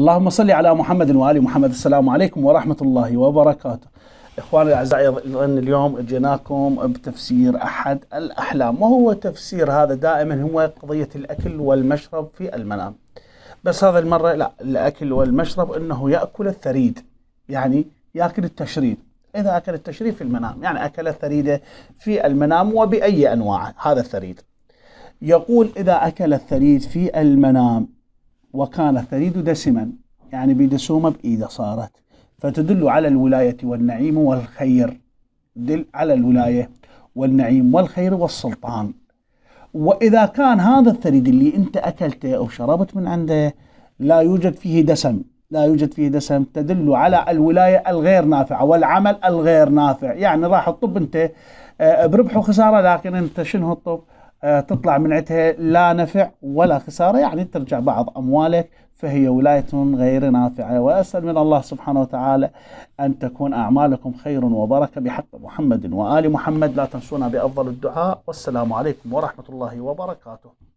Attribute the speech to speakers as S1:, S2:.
S1: اللهم صل على محمد وآل محمد السلام عليكم ورحمة الله وبركاته إخواني الأعزاء أيضا اليوم جيناكم بتفسير أحد الأحلام وهو تفسير هذا دائما هو قضية الأكل والمشرب في المنام بس هذا المرة لا الأكل والمشرب أنه يأكل الثريد يعني يأكل التشريد إذا أكل التشريد في المنام يعني أكل الثريدة في المنام وبأي أنواع هذا الثريد يقول إذا أكل الثريد في المنام وكانت تريد دسما يعني بدسومة بإيده صارت فتدل على الولاية والنعيم والخير دل على الولاية والنعيم والخير والسلطان وإذا كان هذا الثريد اللي أنت أكلته أو شربت من عنده لا يوجد فيه دسم لا يوجد فيه دسم تدل على الولاية الغير نافعة والعمل الغير نافع يعني راح الطب أنت آه، بربح وخسارة لكن أنت شنو الطب آه، تطلع من عندها لا نفع ولا خسارة يعني ترجع بعض أموالك فهي ولاية غير نافعة وأسأل من الله سبحانه وتعالى أن تكون أعمالكم خير وبركة بحق محمد وآل محمد لا تنسونا بأفضل الدعاء والسلام عليكم ورحمة الله وبركاته